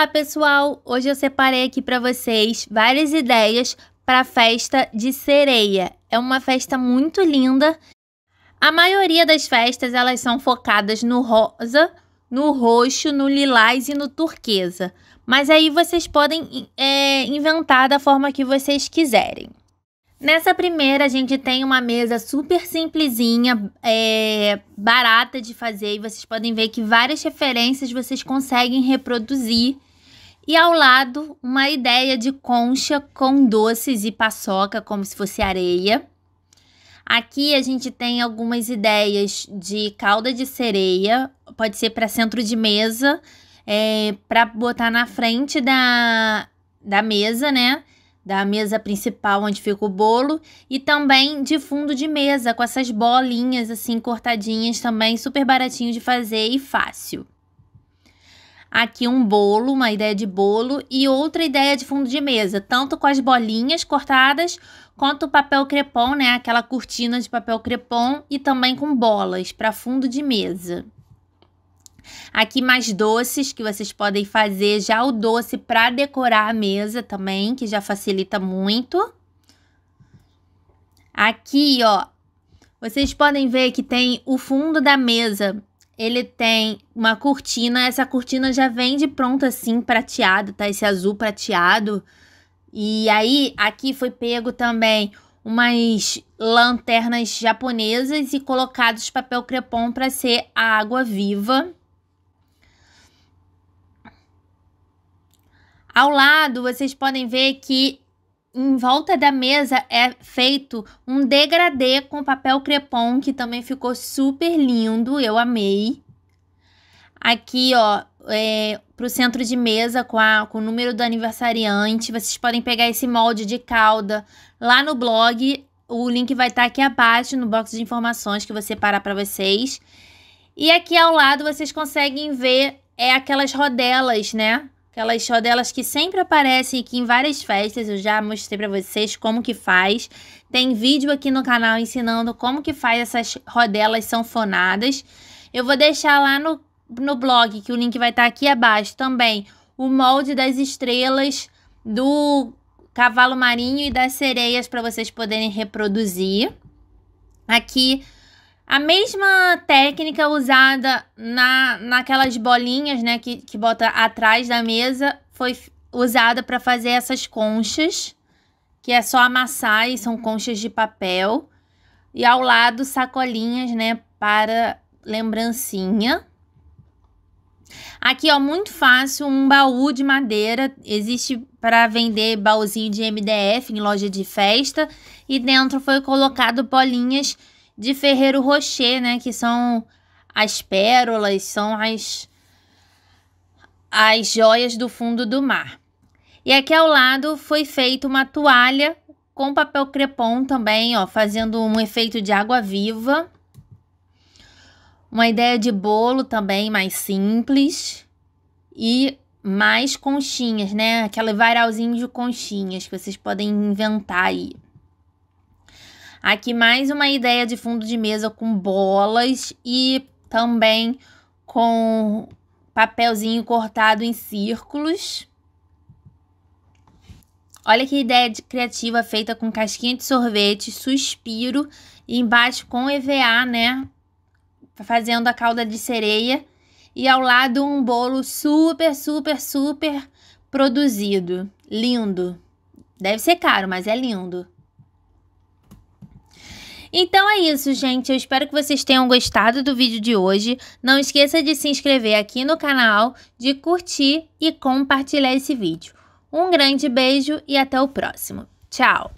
Olá, pessoal! Hoje eu separei aqui para vocês várias ideias para a festa de sereia. É uma festa muito linda. A maioria das festas elas são focadas no rosa, no roxo, no lilás e no turquesa. Mas aí vocês podem é, inventar da forma que vocês quiserem. Nessa primeira, a gente tem uma mesa super simplesinha, é, barata de fazer, e vocês podem ver que várias referências vocês conseguem reproduzir. E ao lado, uma ideia de concha com doces e paçoca, como se fosse areia. Aqui a gente tem algumas ideias de calda de sereia, pode ser para centro de mesa, é, para botar na frente da, da mesa, né? Da mesa principal onde fica o bolo, e também de fundo de mesa, com essas bolinhas assim cortadinhas também, super baratinho de fazer e fácil aqui um bolo, uma ideia de bolo e outra ideia de fundo de mesa, tanto com as bolinhas cortadas quanto o papel crepom, né, aquela cortina de papel crepom e também com bolas para fundo de mesa. Aqui mais doces que vocês podem fazer já o doce para decorar a mesa também, que já facilita muito. Aqui, ó, vocês podem ver que tem o fundo da mesa ele tem uma cortina. Essa cortina já vem de pronto assim, prateada, tá? Esse azul prateado. E aí, aqui foi pego também umas lanternas japonesas e colocados papel crepom para ser a água viva. Ao lado, vocês podem ver que em volta da mesa é feito um degradê com papel crepom, que também ficou super lindo, eu amei. Aqui, ó, é, pro centro de mesa com, a, com o número do aniversariante. Vocês podem pegar esse molde de calda lá no blog. O link vai estar tá aqui abaixo no box de informações que você separar para vocês. E aqui ao lado vocês conseguem ver é aquelas rodelas, né? Aquelas rodelas que sempre aparecem aqui em várias festas, eu já mostrei para vocês como que faz. Tem vídeo aqui no canal ensinando como que faz essas rodelas sanfonadas. Eu vou deixar lá no, no blog, que o link vai estar tá aqui abaixo também, o molde das estrelas do cavalo marinho e das sereias para vocês poderem reproduzir. Aqui a mesma técnica usada na, naquelas bolinhas, né, que, que bota atrás da mesa, foi usada para fazer essas conchas, que é só amassar e são conchas de papel. E ao lado, sacolinhas, né, para lembrancinha. Aqui, ó, muito fácil, um baú de madeira. Existe para vender baúzinho de MDF em loja de festa. E dentro foi colocado bolinhas de Ferreiro Rocher, né? Que são as pérolas, são as, as joias do fundo do mar. E aqui ao lado foi feita uma toalha com papel crepom também, ó, fazendo um efeito de água viva. Uma ideia de bolo também mais simples e mais conchinhas, né? Aquele varalzinho de conchinhas que vocês podem inventar aí. Aqui mais uma ideia de fundo de mesa com bolas e também com papelzinho cortado em círculos. Olha que ideia de criativa feita com casquinha de sorvete, suspiro e embaixo com EVA, né? Fazendo a cauda de sereia e ao lado um bolo super, super, super produzido. Lindo. Deve ser caro, mas é lindo. Então é isso, gente. Eu espero que vocês tenham gostado do vídeo de hoje. Não esqueça de se inscrever aqui no canal, de curtir e compartilhar esse vídeo. Um grande beijo e até o próximo. Tchau!